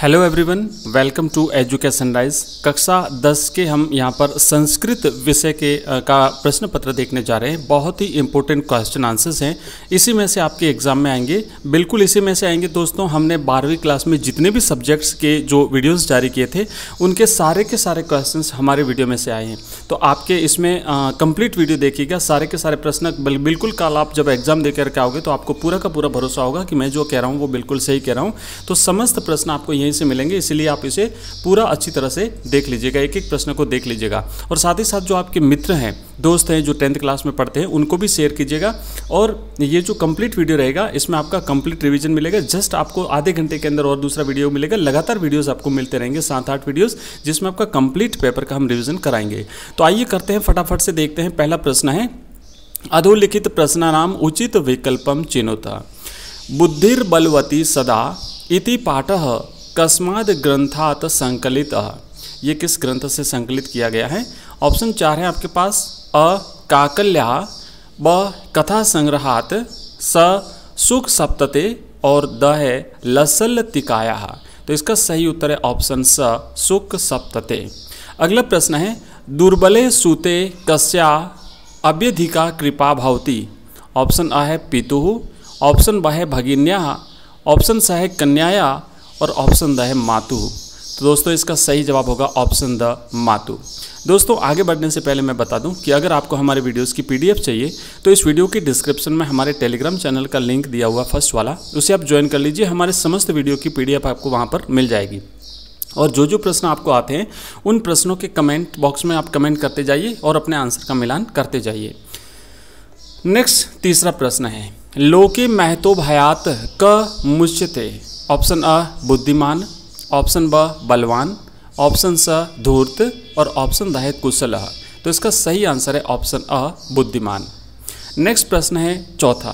hello everyone welcome to education rise कक्षा 10 के हम यहाँ पर संस्कृत विषय के का प्रश्न पत्र देखने जा रहे हैं बहुत ही इंपॉर्टेंट क्वेश्चन आंसर्स हैं इसी में से आपके एग्जाम में आएंगे बिल्कुल इसी में से आएंगे दोस्तों हमने बारहवीं क्लास में जितने भी सब्जेक्ट्स के जो वीडियोस जारी किए थे उनके सारे के सारे क्वेश्चन हमारे वीडियो में से आए हैं तो आपके इसमें कंप्लीट वीडियो देखिएगा सारे के सारे प्रश्न बिल्कुल कल आप जब एग्जाम दे करके आओगे तो आपको पूरा का पूरा भरोसा होगा कि मैं जो कह रहा हूँ वो बिल्कुल सही कह रहा हूँ तो समस्त प्रश्न आपको से मिलेंगे इसलिए आप इसे पूरा अच्छी तरह से देख लीजिएगा एक एक प्रश्न को देख लीजिएगा और साथ ही साथ जो आपके मित्र हैं दोस्त हैं जो टेंथ क्लास में पढ़ते हैं उनको भी शेयर कीजिएगा और ये जो कंप्लीट वीडियो रहेगा इसमें आपका कंप्लीट रिवीजन मिलेगा जस्ट आपको आधे घंटे के अंदर और दूसरा वीडियो मिलेगा लगातार वीडियोस आपको मिलते रहेंगे सात आठ वीडियोस जिसमें आपका कंप्लीट पेपर का हम रिवीजन कराएंगे तो आइए करते हैं फटाफट से देखते हैं पहला प्रश्न है अधोलिखित प्रश्नानाम उचित विकल्पम चिन्हता बुद्धिर्बलवती सदा इति पाठ कस्माद ग्रंथात संकलित ये किस ग्रंथ से संकलित किया गया है ऑप्शन चार है आपके पास अ काकल्या ब कथा संग्रहात स सुख सप्तते और द है लसल तिकाया तो इसका सही उत्तर है ऑप्शन स सुख सप्तते अगला प्रश्न है दुर्बले सूते कस्या अभ्यधिका कृपा भवती ऑप्शन अ है पितु ऑप्शन ब है भगिन्या ऑप्शन स है कन्याया और ऑप्शन द है मातु तो दोस्तों इसका सही जवाब होगा ऑप्शन द मातु दोस्तों आगे बढ़ने से पहले मैं बता दूं कि अगर आपको हमारे वीडियोस की पीडीएफ चाहिए तो इस वीडियो के डिस्क्रिप्शन में हमारे टेलीग्राम चैनल का लिंक दिया हुआ फर्स्ट वाला उसे आप ज्वाइन कर लीजिए हमारे समस्त वीडियो की पीडीएफ आपको वहाँ पर मिल जाएगी और जो जो प्रश्न आपको आते हैं उन प्रश्नों के कमेंट बॉक्स में आप कमेंट करते जाइए और अपने आंसर का मिलान करते जाइए नेक्स्ट तीसरा प्रश्न है लोके महतो भयात क मुच्यते ऑप्शन अ बुद्धिमान ऑप्शन ब बलवान ऑप्शन स धूर्त और ऑप्शन द है कुशल तो इसका सही आंसर है ऑप्शन अ बुद्धिमान नेक्स्ट प्रश्न है चौथा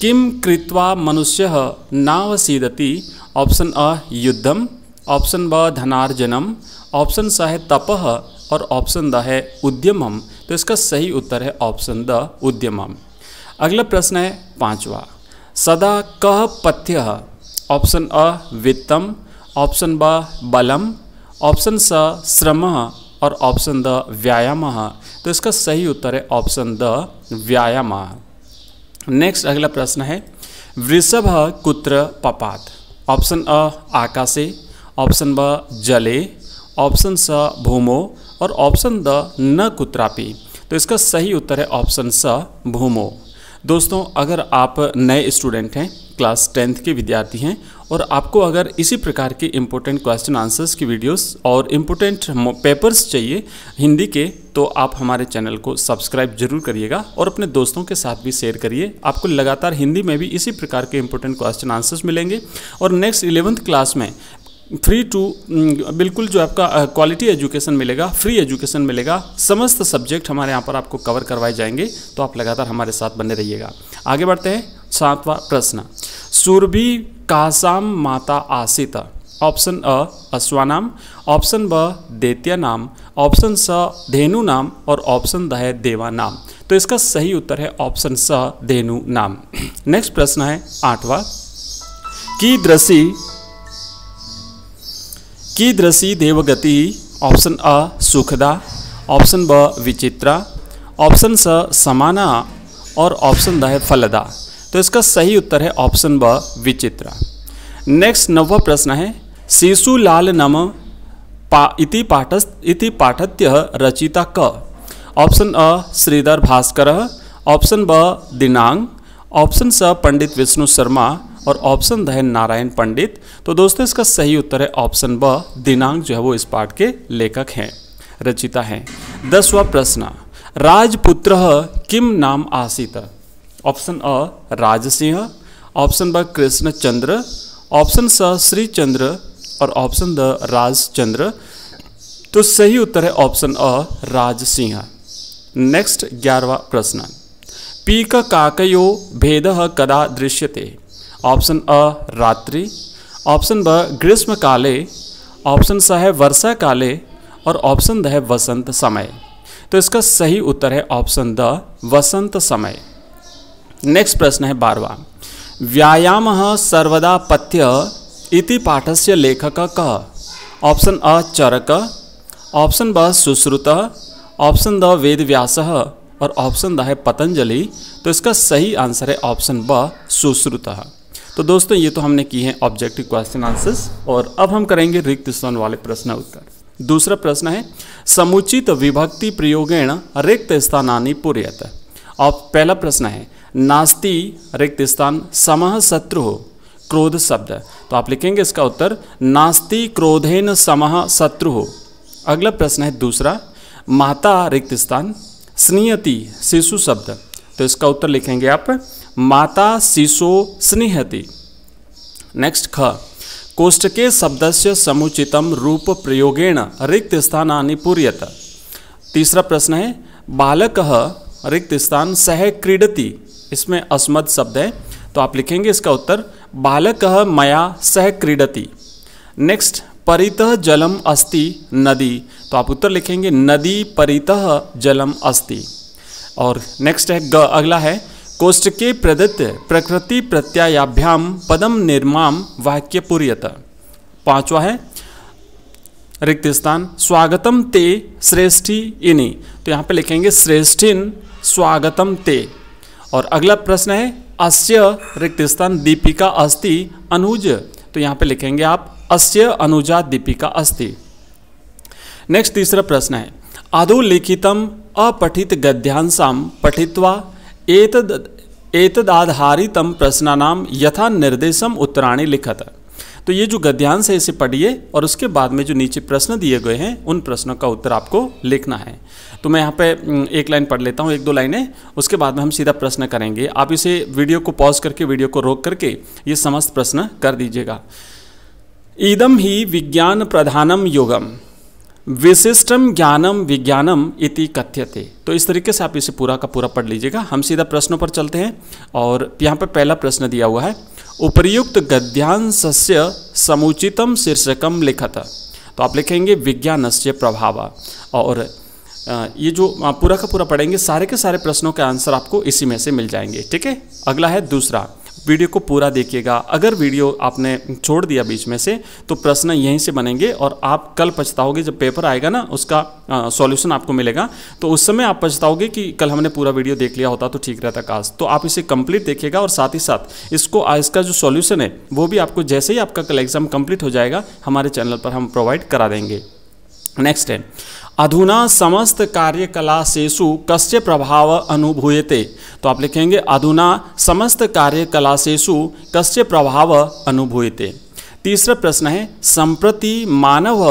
किम कृत्वा मनुष्य नाव सीदति ऑप्शन अ युद्धम ऑप्शन ब धनार्जनम ऑप्शन स है तपह और ऑप्शन द है उद्यमम तो इसका सही उत्तर है ऑप्शन द उद्यमम अगला प्रश्न है पांचवा सदा कह पथ्य ऑप्शन अ वित्तम ऑप्शन ब बलम ऑप्शन स श्रम और ऑप्शन द व्यायाम तो इसका सही उत्तर है ऑप्शन द व्यायाम नेक्स्ट अगला प्रश्न है वृषभ कुत्र पपात ऑप्शन अ आकाशे ऑप्शन ब जले ऑप्शन स भूमो और ऑप्शन द न कुत्रापि तो इसका सही उत्तर है ऑप्शन स भूमो दोस्तों अगर आप नए स्टूडेंट हैं क्लास टेंथ के विद्यार्थी हैं और आपको अगर इसी प्रकार के इम्पोर्टेंट क्वेश्चन आंसर्स की वीडियोस और इम्पोर्टेंट पेपर्स चाहिए हिंदी के तो आप हमारे चैनल को सब्सक्राइब जरूर करिएगा और अपने दोस्तों के साथ भी शेयर करिए आपको लगातार हिंदी में भी इसी प्रकार के इम्पोर्टेंट क्वेश्चन आंसर्स मिलेंगे और नेक्स्ट इलेवंथ क्लास में फ्री टू mm, बिल्कुल जो आपका क्वालिटी एजुकेशन मिलेगा फ्री एजुकेशन मिलेगा समस्त सब्जेक्ट हमारे यहाँ पर आपको कवर करवाए जाएंगे तो आप लगातार हमारे साथ बने रहिएगा आगे बढ़ते हैं सातवां प्रश्न सुरभि कासाम माता आसित ऑप्शन अ अश्वानाम ऑप्शन ब देत्या नाम ऑप्शन स धेनु नाम और ऑप्शन द है देवा नाम तो इसका सही उत्तर है ऑप्शन स धेनु नाम नेक्स्ट प्रश्न है आठवां की कीदृशी देवगति ऑप्शन अ सुखदा ऑप्शन ब विचित्रा ऑप्शन स समाना और ऑप्शन द है फलदा तो इसका सही उत्तर है ऑप्शन ब विचित्रा नेक्स्ट नववा प्रश्न है शिशुलाल नम पा इति पाठस इति पाठत्य रचिता क ऑप्शन अ श्रीधर भास्कर ऑप्शन ब दिनांग ऑप्शन स पंडित विष्णु शर्मा और ऑप्शन द है नारायण पंडित तो दोस्तों इसका सही उत्तर है ऑप्शन ब दिनांग जो है वो इस पाठ के लेखक हैं रचिता हैं दसवा प्रश्न राजपुत्र किम नाम आसीत ऑप्शन अ राजसिंह ऑप्शन ब कृष्णचंद्र ऑप्शन स श्रीचंद्र और ऑप्शन द राजचंद्र तो सही उत्तर है ऑप्शन अ राजसिंह नेक्स्ट ग्यारहवा प्रश्न पीक काकयो भेद कदा दृश्यते ऑप्शन अ रात्रि ऑप्शन ब ग्रीष्म काले ऑप्शन स है वर्षा काले और ऑप्शन द है वसंत समय तो इसका सही उत्तर है ऑप्शन द वसंत समय नेक्स्ट प्रश्न है बारवा व्यायाम सर्वदा पथ्य इति पाठस्य लेखक क ऑप्शन अ चरक ऑप्शन ब सुश्रुत ऑप्शन द वेद व्यास और ऑप्शन द है पतंजलि तो इसका सही आंसर है ऑप्शन ब सुश्रुत तो दोस्तों ये तो हमने की है ऑब्जेक्टिव क्वेश्चन आंसर्स और अब हम करेंगे रिक्त स्थान वाले प्रश्न उत्तर दूसरा प्रश्न है समुचित विभक्ति प्रयोगेण रिक्त स्थानी पूर्यत पहला प्रश्न है नास्ति रिक्त स्थान समह शत्रु क्रोध शब्द तो आप लिखेंगे इसका उत्तर नास्ति क्रोधेन समह शत्रु अगला प्रश्न है दूसरा माता रिक्त स्थान स्नियति शिशु शब्द तो इसका उत्तर लिखेंगे आप माता शिशु स्नेहति नेक्स्ट ख कोष्टके से समुचितम रूप प्रयोगेण रिक्त स्थानानि पूर्यत तीसरा प्रश्न है बालक रिक्त स्थान सह क्रीडति इसमें अस्मद शब्द है तो आप लिखेंगे इसका उत्तर बालक मया सह क्रीडति नेक्स्ट परित जलम अस्ति नदी तो आप उत्तर लिखेंगे नदी परित जलम अस्ति और नेक्स्ट है ग अगला है कोष्ट के प्रदत्त प्रकृति प्रत्यायाभ्याम पदम निर्माम वाक्य पूर्यत पांचवा है रिक्त स्थान स्वागतम ते श्रेष्ठी इनी तो यहाँ पे लिखेंगे श्रेष्ठिन स्वागतम ते और अगला प्रश्न है अस्य रिक्त स्थान दीपिका अस्थि अनुज तो यहाँ पे लिखेंगे आप अस्य अनुजा दीपिका अस्थि नेक्स्ट तीसरा प्रश्न है आदौ लिखितम अपठित गद्यांशाम पठित्वा एतद एतदाधारितम प्रश्नानाम यथा निर्देशम उत्तराणी लिखत तो ये जो गद्यांश है इसे पढ़िए और उसके बाद में जो नीचे प्रश्न दिए गए हैं उन प्रश्नों का उत्तर आपको लिखना है तो मैं यहाँ पे एक लाइन पढ़ लेता हूँ एक दो लाइनें उसके बाद में हम सीधा प्रश्न करेंगे आप इसे वीडियो को पॉज करके वीडियो को रोक करके ये समस्त प्रश्न कर दीजिएगा इदम ही विज्ञान प्रधानम योगम विशिष्टम ज्ञानम विज्ञानम इति कथ्यते तो इस तरीके से आप इसे पूरा का पूरा पढ़ लीजिएगा हम सीधा प्रश्नों पर चलते हैं और यहाँ पर पहला प्रश्न दिया हुआ है उपर्युक्त गद्यांश से समुचितम शीर्षकम लिखत तो आप लिखेंगे विज्ञान से प्रभाव और ये जो पूरा का पूरा पढ़ेंगे सारे के सारे प्रश्नों के आंसर आपको इसी में से मिल जाएंगे ठीक है अगला है दूसरा वीडियो को पूरा देखिएगा अगर वीडियो आपने छोड़ दिया बीच में से तो प्रश्न यहीं से बनेंगे और आप कल पछताओगे जब पेपर आएगा ना उसका सॉल्यूशन आपको मिलेगा तो उस समय आप पछताओगे कि कल हमने पूरा वीडियो देख लिया होता तो ठीक रहता काश तो आप इसे कंप्लीट देखिएगा और साथ ही साथ इसको इसका जो सोल्यूशन है वो भी आपको जैसे ही आपका कल एग्जाम कंप्लीट हो जाएगा हमारे चैनल पर हम प्रोवाइड करा देंगे नेक्स्ट है अधुना समस्त कार्यकलाशेषु कस्य प्रभाव अनुभूयते तो आप लिखेंगे अधुना समस्त कार्यकलाशेषु कस्य प्रभाव अनुभूयते तीसरा प्रश्न है संप्रति मानव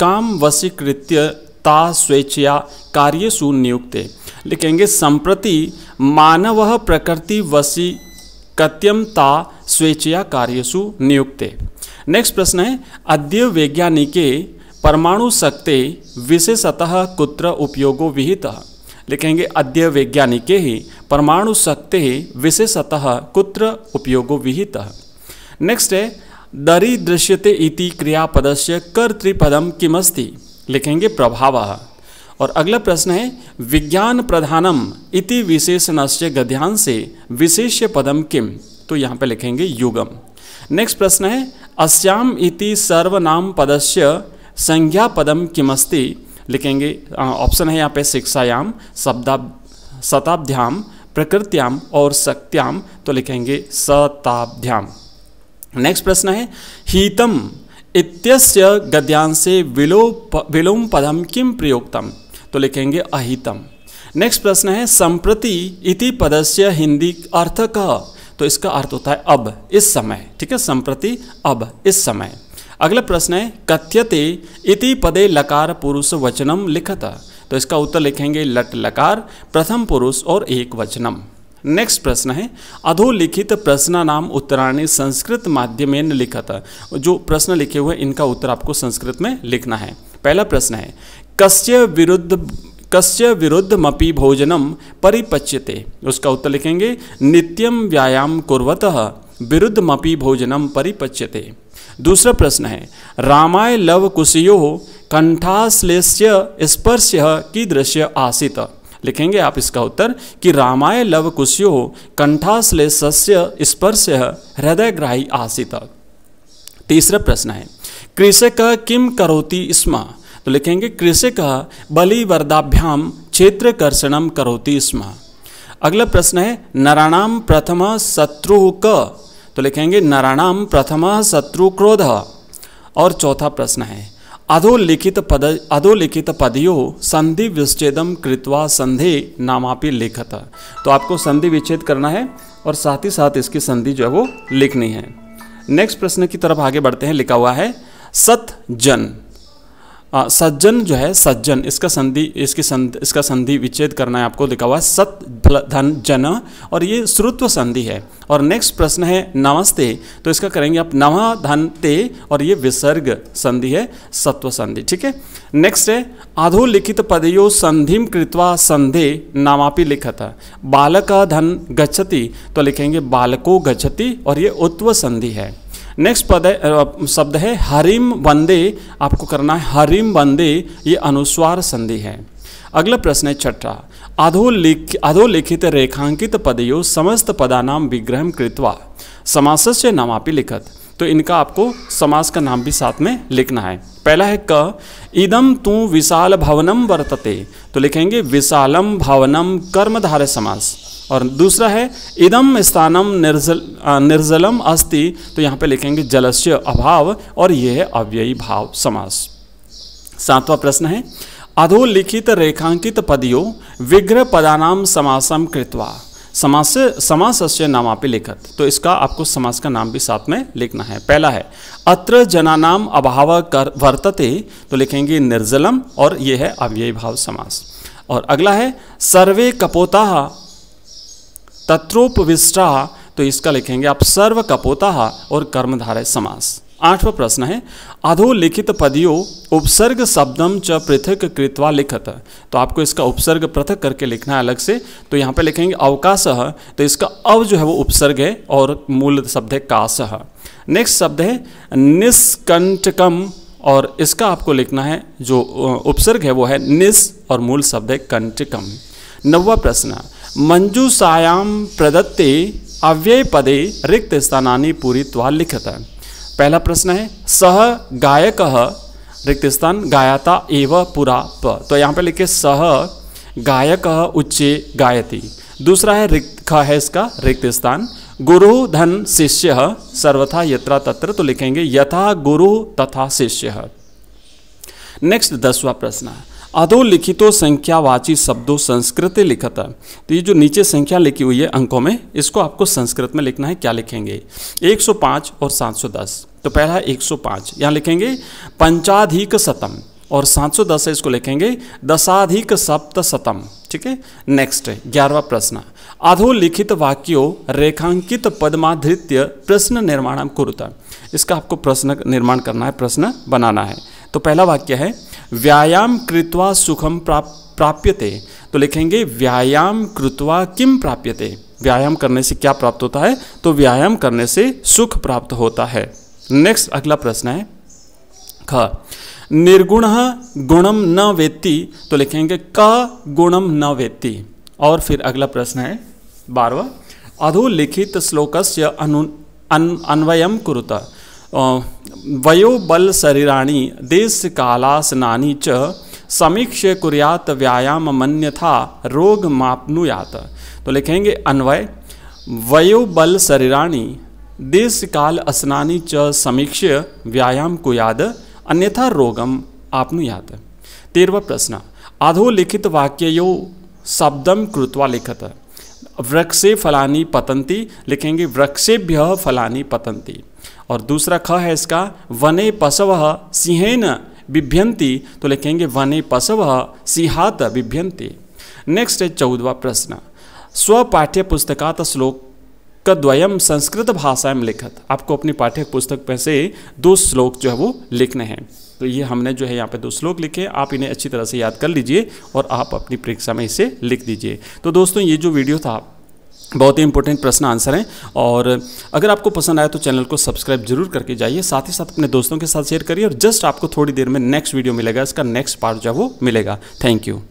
काम वशीकृत्यता स्वेच्छया कार्यसु नियुक्ते लिखेंगे संप्रति मानव प्रकृति वशी कत्यमता स्वेच्छया कार्यसु नियुक्ते नेक्स्ट प्रश्न है अद्य वैज्ञानिके परमाणु शक्ति विशेषतः कुत्र उपयोगो विहित लिखेंगे अद्य वैज्ञानिके ही परमाणु शक्ति विशेषतः कुत्र उपयोगो विहित नेक्स्ट है दरी दृश्यते इति क्रियापद से कर्तृपदम किमस्ति लिखेंगे प्रभाव और अगला प्रश्न है विज्ञान प्रधानम इति विशेषण से गध्यान से विशेष्य पदम किम तो यहाँ पे लिखेंगे युगम नेक्स्ट प्रश्न है अस्याम इति सर्वनाम पदस्य संज्ञा पदम किमस्ति लिखेंगे ऑप्शन है यहाँ पे शिक्षायाम शब्दा शताब्ध्याम प्रकृत्याम और सत्याम तो लिखेंगे शताभ्याम नेक्स्ट प्रश्न है हितम इत्यस्य गद्यांशे विलोप विलोम पदम किम प्रयोगतम तो लिखेंगे अहितम नेक्स्ट प्रश्न है संप्रति इति पदस्य हिंदी अर्थ का तो इसका अर्थ होता है अब इस समय ठीक है संप्रति अब इस समय अगला प्रश्न है कथ्यते इति पदे लकार पुरुष वचनम लिखत तो इसका उत्तर लिखेंगे लट लकार प्रथम पुरुष और एक वचनम नेक्स्ट प्रश्न है अधोलिखित प्रश्न नाम उत्तराणी संस्कृत माध्यम लिखत जो प्रश्न लिखे हुए इनका उत्तर आपको संस्कृत में लिखना है पहला प्रश्न है कस्य विरुद्ध कस्य मपी भोजनम परिपच्यते उसका उत्तर लिखेंगे नित्यम व्यायाम कुरत मपी भोजनम परिपच्यते दूसरा प्रश्न है रामाय लव कुशियो कंठाश्लेष्य स्पर्श की दृश्य आसित लिखेंगे आप इसका उत्तर कि रामाय लव कुशियो कंठाश्लेष्य स्पर्श ग्राही आसित तीसरा प्रश्न है कृषक किम करोति स्म तो लिखेंगे कृषक क्षेत्र क्षेत्रकर्षणम करोति स्म अगला प्रश्न है नराणाम प्रथम शत्रु क तो लिखेंगे नराणाम प्रथम शत्रु क्रोध और चौथा प्रश्न है अधोलिखित पद अधोलिखित पदियों संधि विच्छेदम कृत्वा संधि नामापि लिखत तो आपको संधि विच्छेद करना है और साथ ही साथ इसकी संधि जो है वो लिखनी है नेक्स्ट प्रश्न की तरफ आगे बढ़ते हैं लिखा हुआ है सत जन आ, सज्जन जो है सज्जन इसका संधि इसकी संधि इसका संधि विच्छेद करना है आपको लिखा हुआ है सत धन जन और ये श्रुत्व संधि है और नेक्स्ट प्रश्न है नमस्ते तो इसका करेंगे आप नवा धन ते और ये विसर्ग संधि है सत्व संधि ठीक है नेक्स्ट है अधोलिखित पदयो संधिम कृत्वा संधे नामापि लिखत बालक धन गच्छति तो लिखेंगे बालको गच्छति और ये उत्व संधि है नेक्स्ट पद है शब्द है हरिम वंदे आपको करना है हरिम वंदे ये अनुस्वार संधि है अगला प्रश्न है छठा अधोलिख अधोलिखित रेखांकित पदयो समस्त पदानाम विग्रह कृत्वा नाम नामापि लिखत तो इनका आपको समास का नाम भी साथ में लिखना है पहला है क इदम तू विशाल भवनम वर्तते तो लिखेंगे विशालम भवनम कर्मधारय समास और दूसरा है इदम स्थानम निर्जल निर्जलम अस्ति तो यहाँ पे लिखेंगे जलस्य अभाव और यह है अव्ययी भाव समास सातवां प्रश्न है अधोलिखित रेखांकित पदियों विग्रह पदानाम समासम कृत्वा समास समासस्य नामापि लिखत तो इसका आपको समास का नाम भी साथ में लिखना है पहला है अत्र जनानाम अभाव कर वर्तते तो लिखेंगे निर्जलम और ये है अव्यय भाव समास और अगला है सर्वे कपोता तत्रोपविष्टा तो इसका लिखेंगे आप सर्व कपोता और कर्मधारय समास आठवां प्रश्न है अधोलिखित पदियों उपसर्ग शब्दम च पृथक कृत्वा लिखत तो आपको इसका उपसर्ग पृथक करके लिखना है अलग से तो यहाँ पे लिखेंगे अवकाश तो इसका अव जो है वो उपसर्ग है और मूल शब्द है काश नेक्स्ट शब्द है निष्कंटकम और इसका आपको लिखना है जो उपसर्ग है वो है निस और मूल शब्द है कंटकम नववा प्रश्न मंजूषायाम प्रदत्ते अव्यय पदे रिक्त स्थानी पूरी त्वा लिखता है पहला प्रश्न है सह गायक रिक्त स्थान गायता एव पुरा प तो यहाँ पे लिखे सह गायक उच्चे गायती दूसरा है रिक्त ख है इसका रिक्त स्थान गुरु धन शिष्य सर्वथा यत्रा तत्र तो लिखेंगे यथा गुरु तथा शिष्य नेक्स्ट दसवा प्रश्न है अधोलिखितो संख्यावाची शब्दों संस्कृत लिखत है तो ये जो नीचे संख्या लिखी हुई है अंकों में इसको आपको संस्कृत में लिखना है क्या लिखेंगे 105 और 710 तो पहला सौ 105 यहाँ लिखेंगे पंचाधिक शतम और 710 दस इसको लिखेंगे दशाधिक सप्त शतम ठीक है नेक्स्ट ग्यारहवा प्रश्न अधोलिखित वाक्यों रेखांकित पदमाधृत्य प्रश्न निर्माण कुरुता इसका आपको प्रश्न निर्माण करना है प्रश्न बनाना है तो पहला वाक्य है व्यायाम कृत्वा सुखम प्राप्यते तो लिखेंगे व्यायाम कृत्वा किम प्राप्यते व्यायाम करने से क्या प्राप्त होता है तो व्यायाम करने से सुख प्राप्त होता है नेक्स्ट अगला प्रश्न है ख निर्गुण गुणम न वेत्ती तो लिखेंगे क गुणम न वेत्ती और फिर अगला प्रश्न है बारवा अधोलिखित श्लोक से अनु अन अन्वयम कुरुता वयोबल शरीराणी देश काला च समीक्ष कुर्यात व्यायाम मन्यथा रोग मापनुयात तो लिखेंगे अन्वय वयोबल शरीराणी देश काल स्नानी च समीक्ष व्यायाम कुयाद अन्यथा रोगम आपनुयात तेरवा प्रश्न वाक्य यो शब्दम कृत्वा लिखत वृक्षे फलानी पतंती लिखेंगे वृक्षेभ्य फलानी पतंती और दूसरा ख है इसका वने पशव सिंहेन बिभ्यंती तो लिखेंगे वने पशव सिंहात बिभ्यंती नेक्स्ट है चौदवा प्रश्न स्वपाठ्य पुस्तकात श्लोक का द्वयम संस्कृत भाषा में लिखत आपको अपनी पाठ्य पुस्तक में से दो श्लोक जो है वो लिखने हैं तो ये हमने जो है यहाँ पे दो श्लोक लिखे आप इन्हें अच्छी तरह से याद कर लीजिए और आप अपनी परीक्षा में इसे लिख दीजिए तो दोस्तों ये जो वीडियो था बहुत ही इंपॉर्टेंट प्रश्न आंसर हैं और अगर आपको पसंद आया तो चैनल को सब्सक्राइब जरूर करके जाइए साथ ही साथ अपने दोस्तों के साथ शेयर करिए और जस्ट आपको थोड़ी देर में नेक्स्ट वीडियो मिलेगा इसका नेक्स्ट पार्ट जो है वो मिलेगा थैंक यू